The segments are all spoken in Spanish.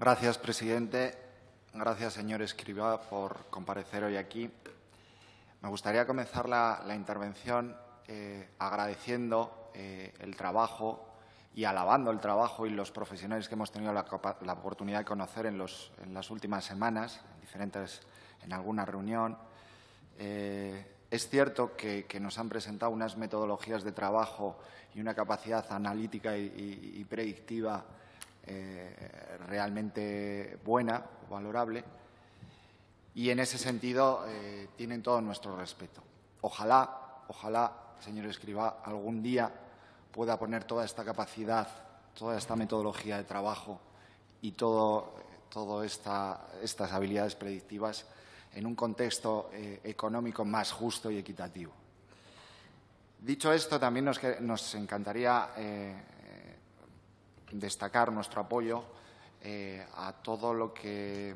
Gracias, presidente. Gracias, señor Escribá, por comparecer hoy aquí. Me gustaría comenzar la, intervención eh, agradeciendo eh, el trabajo y alabando el trabajo y los profesionales que hemos tenido la, oportunidad de conocer en, las últimas semanas, en diferentes, en alguna reunión. Eh, es cierto que, nos han presentado unas metodologías de trabajo y una capacidad analítica y predictiva eh, realmente buena, valorable, y en ese sentido eh, tienen todo nuestro respeto. Ojalá, ojalá, señor escriba, algún día pueda poner toda esta capacidad, toda esta metodología de trabajo y todas esta, estas habilidades predictivas en un contexto eh, económico más justo y equitativo. Dicho esto, también nos, nos encantaría destacar nuestro apoyo eh, a todo lo que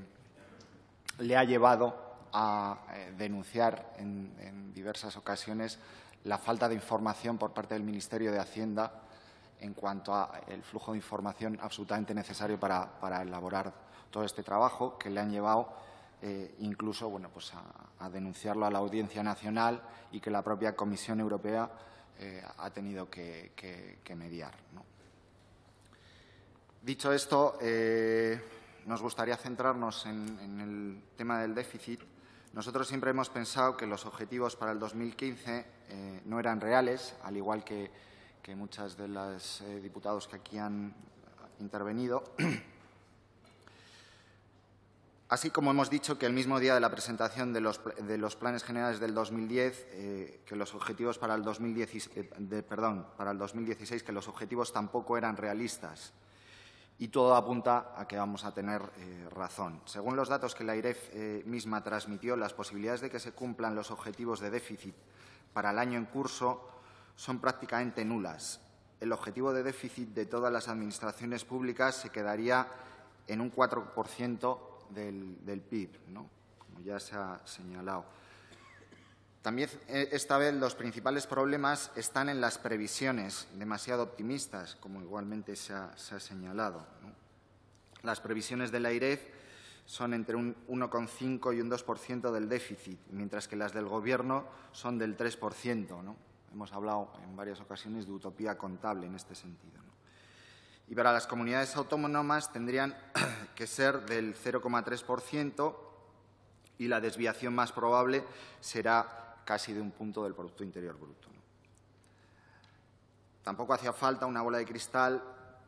le ha llevado a eh, denunciar en, diversas ocasiones la falta de información por parte del Ministerio de Hacienda en cuanto al flujo de información absolutamente necesario para, elaborar todo este trabajo, que le han llevado eh, incluso bueno, pues a, denunciarlo a la Audiencia Nacional y que la propia Comisión Europea ha tenido que, mediar. Dicho esto, eh, nos gustaría centrarnos en, el tema del déficit. Nosotros siempre hemos pensado que los objetivos para el 2015 eh, no eran reales, al igual que, que muchas de las eh, diputados que aquí han intervenido. Así como hemos dicho que el mismo día de la presentación de los, planes generales del 2010, que los objetivos para el, para el 2016, que los objetivos tampoco eran realistas y todo apunta a que vamos a tener eh, razón. Según los datos que la IREF eh, misma transmitió, las posibilidades de que se cumplan los objetivos de déficit para el año en curso son prácticamente nulas. El objetivo de déficit de todas las administraciones públicas se quedaría en un 4% del, PIB, como ya se ha señalado. También eh, esta vez los principales problemas están en las previsiones demasiado optimistas, como igualmente se ha, señalado. Las previsiones del AIREF son entre un 1,5 y un 2% del déficit, mientras que las del Gobierno son del 3%. ¿no? Hemos hablado en varias ocasiones de utopía contable en este sentido. Y para las comunidades autónomas tendrían que ser del 0,3% y la desviación más probable será casi de un punto del Producto Interior Bruto. Tampoco hacía falta una bola de cristal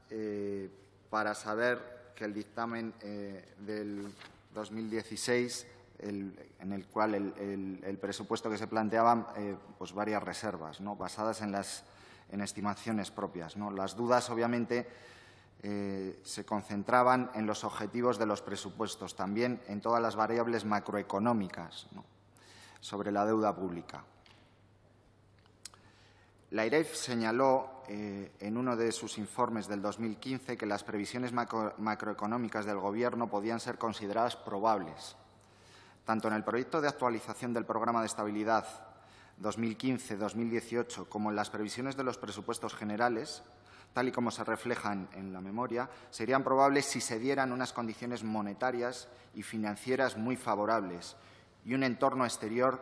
eh, para saber que el dictamen eh, del 2016, en el cual el, presupuesto que se planteaban, eh, pues varias reservas, ¿no? basadas en, las, en estimaciones propias. ¿no? Las dudas, obviamente, se concentraban en los objetivos de los presupuestos, también en todas las variables macroeconómicas sobre la deuda pública. La IREF señaló eh, en uno de sus informes del 2015 que las previsiones macroeconómicas del Gobierno podían ser consideradas probables. Tanto en el proyecto de actualización del Programa de Estabilidad 2015-2018 como en las previsiones de los presupuestos generales, tal y como se reflejan en la memoria, serían probables si se dieran unas condiciones monetarias y financieras muy favorables y un entorno exterior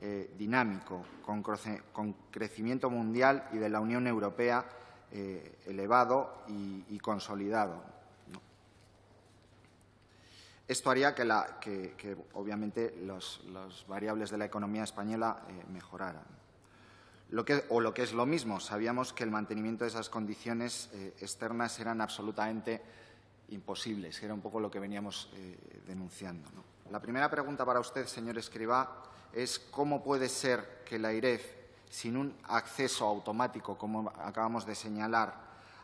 eh, dinámico, con, crecimiento mundial y de la Unión Europea eh, elevado y, consolidado. Esto haría que, obviamente, las variables de la economía española eh, mejoraran. o lo que es lo mismo, sabíamos que el mantenimiento de esas condiciones externas eran absolutamente imposibles, que era un poco lo que veníamos eh, denunciando. La primera pregunta para usted, señor Escribá, es cómo puede ser que la IREF, sin un acceso automático, como acabamos de señalar,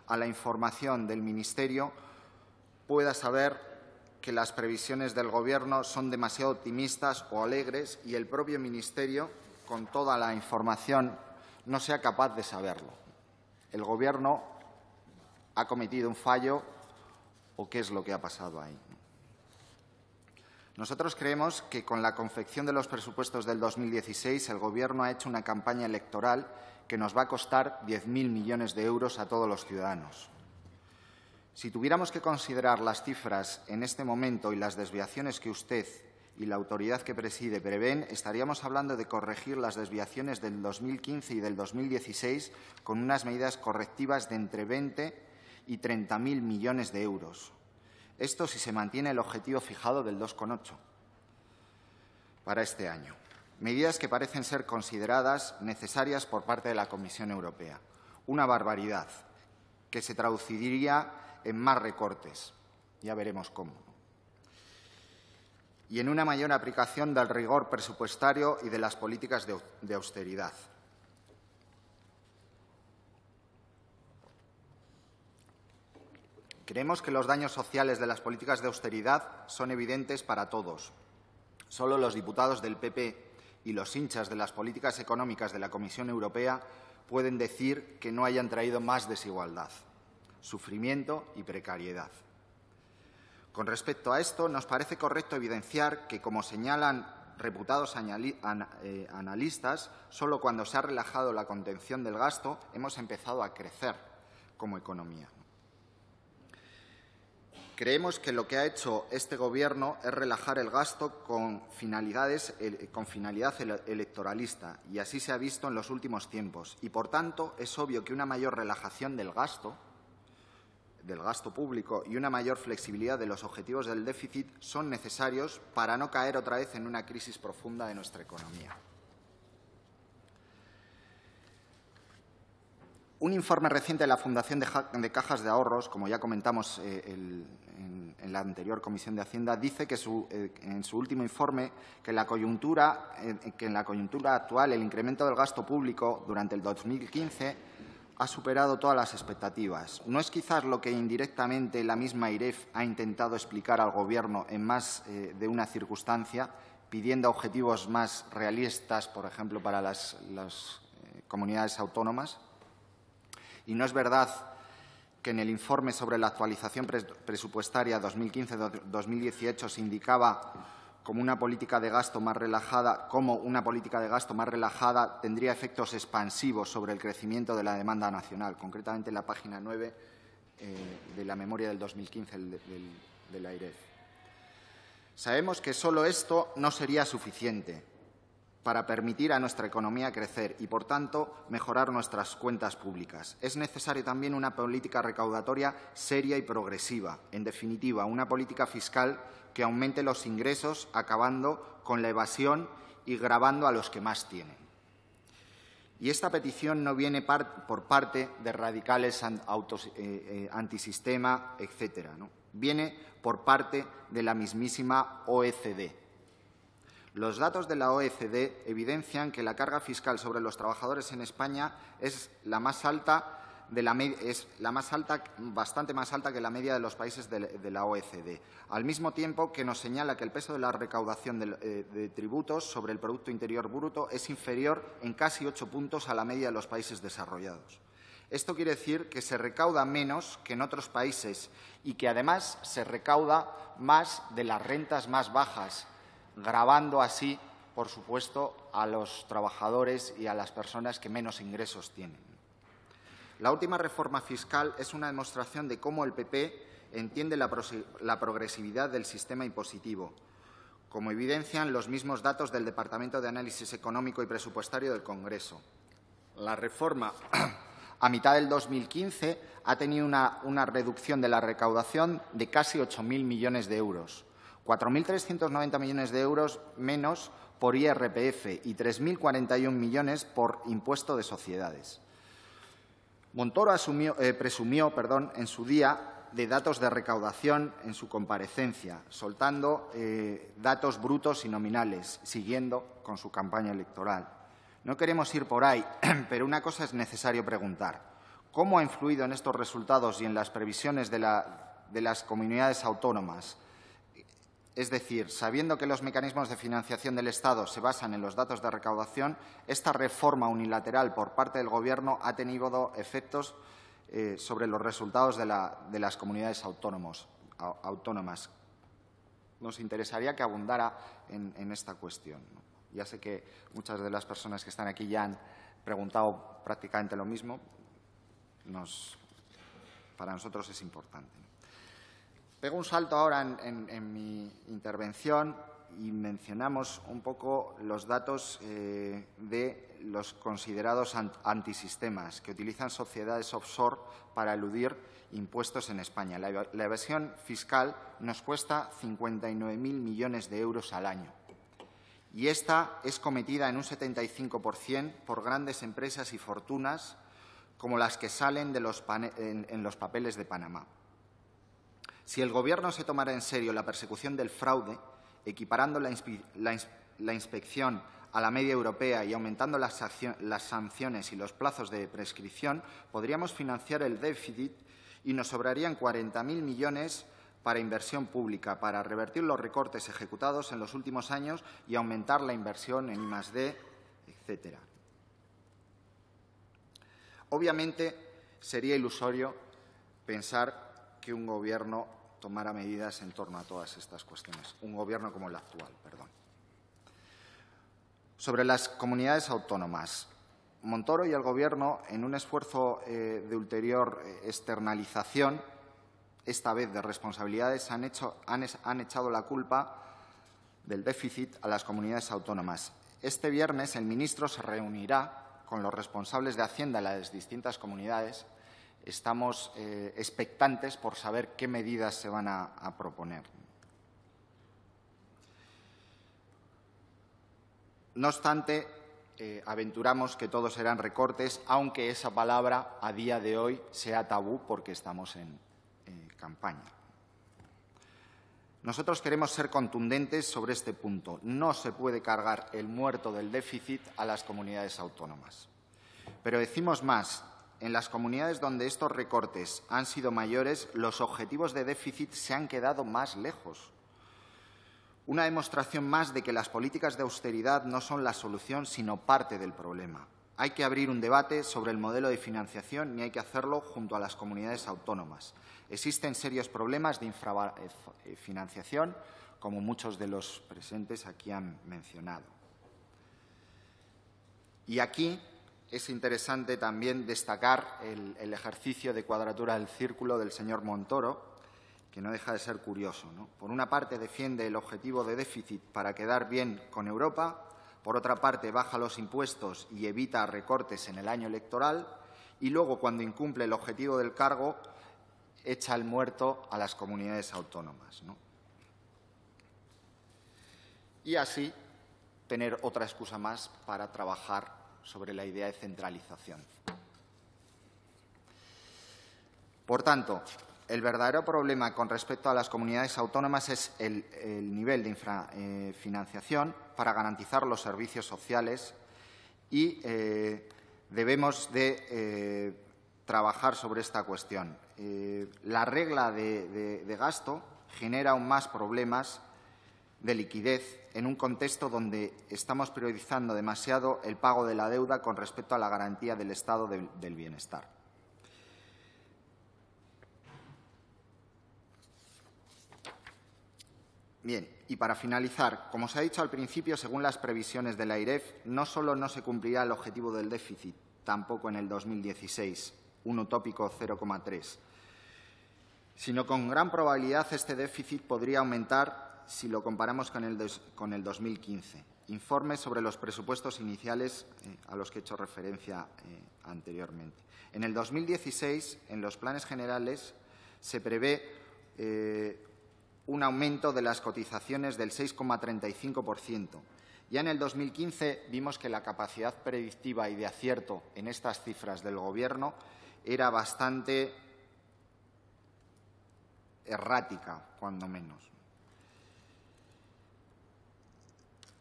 a la información del Ministerio, pueda saber que las previsiones del Gobierno son demasiado optimistas o alegres y el propio Ministerio, con toda la información, no sea capaz de saberlo. El Gobierno ha cometido un fallo o qué es lo que ha pasado ahí. Nosotros creemos que con la confección de los presupuestos del 2016 el Gobierno ha hecho una campaña electoral que nos va a costar 10.000 millones de euros a todos los ciudadanos. Si tuviéramos que considerar las cifras en este momento y las desviaciones que usted y la autoridad que preside prevén, estaríamos hablando de corregir las desviaciones del 2015 y del 2016 con unas medidas correctivas de entre 20 y 30.000 millones de euros. Esto si se mantiene el objetivo fijado del 2,8 para este año. Medidas que parecen ser consideradas necesarias por parte de la Comisión Europea. Una barbaridad que se traduciría en más recortes. Ya veremos cómo. Y en una mayor aplicación del rigor presupuestario y de las políticas de austeridad. Creemos que los daños sociales de las políticas de austeridad son evidentes para todos. Solo los diputados del PP y los hinchas de las políticas económicas de la Comisión Europea pueden decir que no hayan traído más desigualdad, sufrimiento y precariedad. Con respecto a esto, nos parece correcto evidenciar que, como señalan reputados eh, analistas, solo cuando se ha relajado la contención del gasto hemos empezado a crecer como economía. Creemos que lo que ha hecho este Gobierno es relajar el gasto con, eh, con finalidad electoralista, y así se ha visto en los últimos tiempos. Y, por tanto, es obvio que una mayor relajación del gasto del gasto público y una mayor flexibilidad de los objetivos del déficit son necesarios para no caer otra vez en una crisis profunda de nuestra economía. Un informe reciente de la Fundación de Cajas de Ahorros, como ya comentamos eh, en la anterior Comisión de Hacienda, dice que eh, en su último informe eh, que, en la coyuntura actual el incremento del gasto público durante el 2015 ha superado todas las expectativas. ¿No es quizás lo que indirectamente la misma IREF ha intentado explicar al Gobierno en más de una circunstancia, pidiendo objetivos más realistas, por ejemplo, para las comunidades autónomas? Y no es verdad que en el informe sobre la actualización presupuestaria 2015-2018 se indicaba como una política de gasto más relajada, como una política de gasto más relajada tendría efectos expansivos sobre el crecimiento de la demanda nacional, concretamente en la página 9 eh, de la memoria del 2015 del, del, del AIREF. Sabemos que solo esto no sería suficiente, para permitir a nuestra economía crecer y, por tanto, mejorar nuestras cuentas públicas. Es necesaria también una política recaudatoria seria y progresiva, en definitiva, una política fiscal que aumente los ingresos, acabando con la evasión y grabando a los que más tienen. Y esta petición no viene por parte de radicales eh, eh, antisistema, etcétera. Viene por parte de la mismísima OECD, los datos de la OECD evidencian que la carga fiscal sobre los trabajadores en España es la más alta bastante más alta que la media de los países de, la OECD, al mismo tiempo que nos señala que el peso de la recaudación de, eh, de, tributos sobre el Producto Interior Bruto es inferior en casi ocho puntos a la media de los países desarrollados. Esto quiere decir que se recauda menos que en otros países y que, además, se recauda más de las rentas más bajas grabando así, por supuesto, a los trabajadores y a las personas que menos ingresos tienen. La última reforma fiscal es una demostración de cómo el PP entiende la, progresividad del sistema impositivo, como evidencian los mismos datos del Departamento de Análisis Económico y Presupuestario del Congreso. La reforma a mitad del 2015 ha tenido una, una reducción de la recaudación de casi 8.000 millones de euros 4.390 millones de euros menos por IRPF y 3.041 millones por impuesto de sociedades. Montoro eh, presumió perdón, en su día de datos de recaudación en su comparecencia, soltando eh, datos brutos y nominales, siguiendo con su campaña electoral. No queremos ir por ahí, pero una cosa es necesario preguntar. ¿Cómo ha influido en estos resultados y en las previsiones de las comunidades autónomas es decir, sabiendo que los mecanismos de financiación del Estado se basan en los datos de recaudación, esta reforma unilateral por parte del Gobierno ha tenido efectos eh, sobre los resultados de, las comunidades autónomas. Nos interesaría que abundara en, esta cuestión. Ya sé que muchas de las personas que están aquí ya han preguntado prácticamente lo mismo. para nosotros es importante pego un salto ahora en, mi intervención y mencionamos un poco los datos eh, de los considerados antisistemas que utilizan sociedades offshore para eludir impuestos en España. La, evasión fiscal nos cuesta 59.000 millones de euros al año y esta es cometida en un 75% por grandes empresas y fortunas como las que salen en los papeles de Panamá. Si el Gobierno se tomara en serio la persecución del fraude, equiparando la, inspección a la media europea y aumentando las, sanciones y los plazos de prescripción, podríamos financiar el déficit y nos sobrarían 40.000 millones para inversión pública, para revertir los recortes ejecutados en los últimos años y aumentar la inversión en I+.D., etc. Obviamente, sería ilusorio pensar que un gobierno tomara medidas en torno a todas estas cuestiones, un gobierno como el actual, perdón. Sobre las comunidades autónomas, Montoro y el Gobierno, en un esfuerzo eh, de ulterior eh, externalización, esta vez de responsabilidades, han, han echado la culpa del déficit a las comunidades autónomas. Este viernes el ministro se reunirá con los responsables de Hacienda de las distintas comunidades estamos eh, expectantes por saber qué medidas se van a, proponer. No obstante, eh, aventuramos que todos serán recortes, aunque esa palabra a día de hoy sea tabú porque estamos en campaña. Nosotros queremos ser contundentes sobre este punto. No se puede cargar el muerto del déficit a las comunidades autónomas. Pero decimos más, en las comunidades donde estos recortes han sido mayores, los objetivos de déficit se han quedado más lejos. Una demostración más de que las políticas de austeridad no son la solución, sino parte del problema. Hay que abrir un debate sobre el modelo de financiación y hay que hacerlo junto a las comunidades autónomas. Existen serios problemas de infrafinanciación, eh, eh, como muchos de los presentes aquí han mencionado. Y aquí es interesante también destacar el, ejercicio de cuadratura del círculo del señor Montoro, que no deja de ser curioso. Por una parte, defiende el objetivo de déficit para quedar bien con Europa, por otra parte, baja los impuestos y evita recortes en el año electoral, y luego, cuando incumple el objetivo del cargo, echa el muerto a las comunidades autónomas. Y así tener otra excusa más para trabajar sobre la idea de centralización. Por tanto, el verdadero problema con respecto a las comunidades autónomas es el, nivel de infrafinanciación eh, para garantizar los servicios sociales y eh, debemos de eh, trabajar sobre esta cuestión. la regla de, de gasto genera aún más problemas de liquidez en un contexto donde estamos priorizando demasiado el pago de la deuda con respecto a la garantía del estado del bienestar. Bien, y para finalizar, como se ha dicho al principio, según las previsiones de la IREF, no solo no se cumplirá el objetivo del déficit, tampoco en el 2016, un utópico 0,3, sino con gran probabilidad este déficit podría aumentar si lo comparamos con el, con el 2015. Informe sobre los presupuestos iniciales eh, a los que he hecho referencia eh, anteriormente. En el 2016, en los planes generales, se prevé eh, un aumento de las cotizaciones del 6,35%. Ya en el 2015 vimos que la capacidad predictiva y de acierto en estas cifras del Gobierno era bastante errática, cuando menos.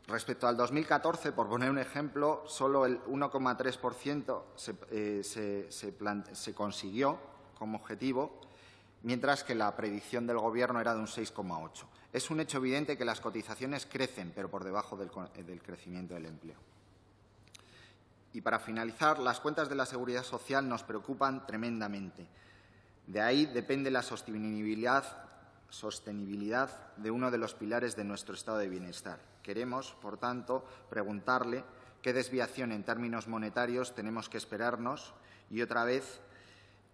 Respecto al 2014, por poner un ejemplo, solo el 1,3% eh, se, consiguió como objetivo, mientras que la predicción del Gobierno era de un 6,8%. Es un hecho evidente que las cotizaciones crecen, pero por debajo del, eh, del crecimiento del empleo. Y para finalizar, las cuentas de la Seguridad Social nos preocupan tremendamente. De ahí depende la sostenibilidad sostenibilidad de uno de los pilares de nuestro estado de bienestar. Queremos, por tanto, preguntarle qué desviación en términos monetarios tenemos que esperarnos y otra vez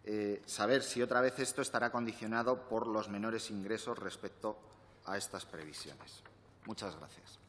eh, saber si otra vez esto estará condicionado por los menores ingresos respecto a estas previsiones. Muchas gracias.